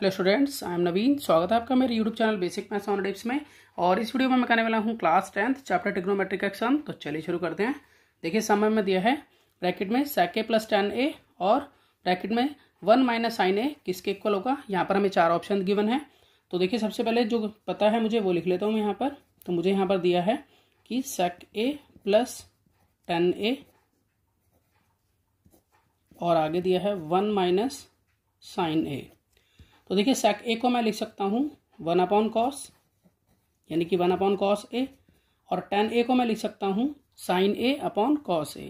hello students I am Naveen स्वागत है आपका मेरे YouTube channel basic maths on tips में और इस वीडियो में मैं कहने वाला हूँ class tenth chapter trigonometric action तो चलिए शुरू करते हैं देखिए समय में दिया है ब्रैकेट में सेक ए प्लस टेन ए और ब्रैकेट में वन माइनस साइन ए किसके इक्वल होगा यहाँ पर हमें चार ऑप्शन गिवन है तो देखिए सबसे पहले जो पता है मुझे वो लिख लेता हूँ यहाँ पर तो मुझे यहाँ पर दिया है कि सेक ए प्लस टेन ए और आगे दिया है वन माइनस साइन ए तो देखिए सेक ए को मैं लिख सकता हूँ वन अपॉन कॉस यानी कि वन अपॉन कॉस ए और टेन ए को मैं लिख सकता हूँ sine A upon cos A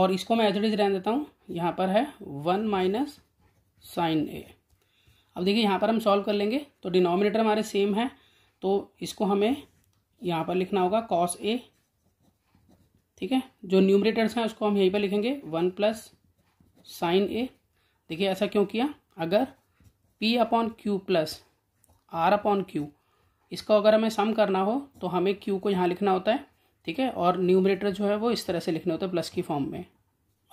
और इसको मैं एज रहने देता हूँ यहाँ पर है वन माइनस साइन ए अब देखिए यहाँ पर हम सॉल्व कर लेंगे तो डिनोमिनेटर हमारे सेम है तो इसको हमें यहाँ पर लिखना होगा कॉस ए ठीक है जो न्यूमरेटर्स हैं उसको हम यहीं पर लिखेंगे वन प्लस साइन ए देखिए ऐसा क्यों किया अगर P upon Q plus R upon Q इसका अगर हमें सम करना हो तो हमें क्यू को यहाँ लिखना होता है ठीक है और न्यूमरेटर जो है वो इस तरह से लिखना होता है प्लस की फॉर्म में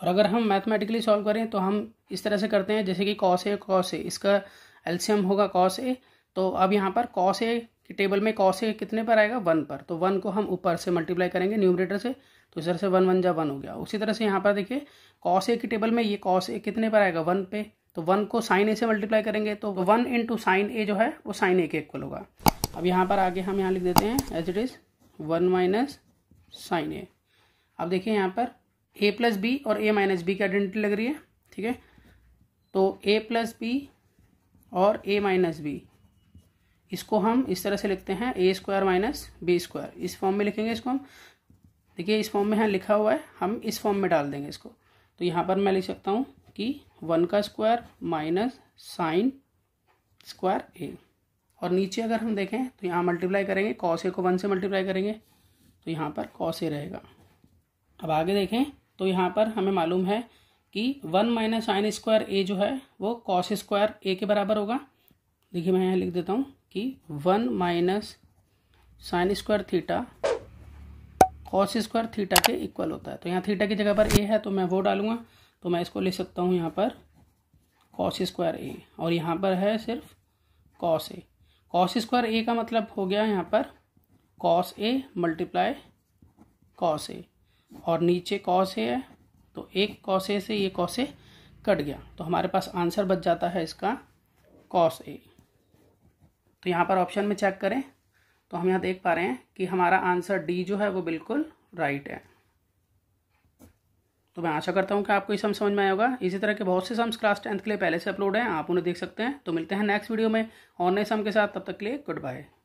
और अगर हम मैथमेटिकली सॉल्व करें तो हम इस तरह से करते हैं जैसे कि कॉस ए कॉस ए इसका एल्शियम होगा कॉस ए तो अब यहाँ पर कॉस ए कि टेबल में कॉस है कितने पर आएगा वन पर तो वन को हम ऊपर से मल्टीप्लाई करेंगे न्यूमरेटर से तो इस तरह से वन वन जा वन हो गया उसी तरह से यहाँ पर देखिए कॉस ए की टेबल में ये कॉस ए कितने पर आएगा वन पे तो वन को साइन ए से मल्टीप्लाई करेंगे तो वन इंटू साइन ए जो है वो साइन ए के इक्वल होगा अब यहाँ पर आगे हम यहाँ लिख देते हैं as it is one minus sine A अब देखिए यहाँ पर ए प्लस बी और ए माइनस बी की आइडेंटिटी लग रही है ठीक है तो ए प्लस बी और ए माइनस बी इसको हम इस तरह से लिखते हैं A square minus B square इस फॉर्म में लिखेंगे इसको हम देखिए इस फॉर्म में यहाँ लिखा हुआ है हम इस फॉर्म में डाल देंगे इसको तो यहाँ पर मैं लिख सकता हूँ कि वन का square minus sine square A और नीचे अगर हम देखें तो यहाँ मल्टीप्लाई करेंगे कॉस ए को वन से मल्टीप्लाई करेंगे तो यहाँ पर कॉस ए रहेगा अब आगे देखें तो यहाँ पर हमें मालूम है कि one minus sine square A जो है वो कॉस स्क्वायर ए के बराबर होगा देखिए मैं यहाँ लिख देता हूँ कि one minus sine square theta cos square theta के इक्वल होता है तो यहाँ थीटा की जगह पर ए है तो मैं वो डालूंगा तो मैं इसको ले सकता हूँ यहाँ पर कॉस स्क्वायर ए और यहाँ पर है सिर्फ cos A cos square A का मतलब हो गया यहाँ पर cos A multiply cos A और नीचे कॉस ए है तो एक कॉस ए से ये कॉस ए कट गया तो हमारे पास आंसर बच जाता है इसका कॉस ए तो यहाँ पर ऑप्शन में चेक करें तो हम यहाँ देख पा रहे हैं कि हमारा आंसर डी जो है वो बिल्कुल राइट है तो मैं आशा करता हूँ कि आपको ये सम समझ में आया होगा इसी तरह के बहुत से सम्स क्लास टेंथ के लिए पहले से अपलोड हैं आप उन्हें देख सकते हैं तो मिलते हैं नेक्स्ट वीडियो में और नए सम के साथ तब तक के लिए गुड बाय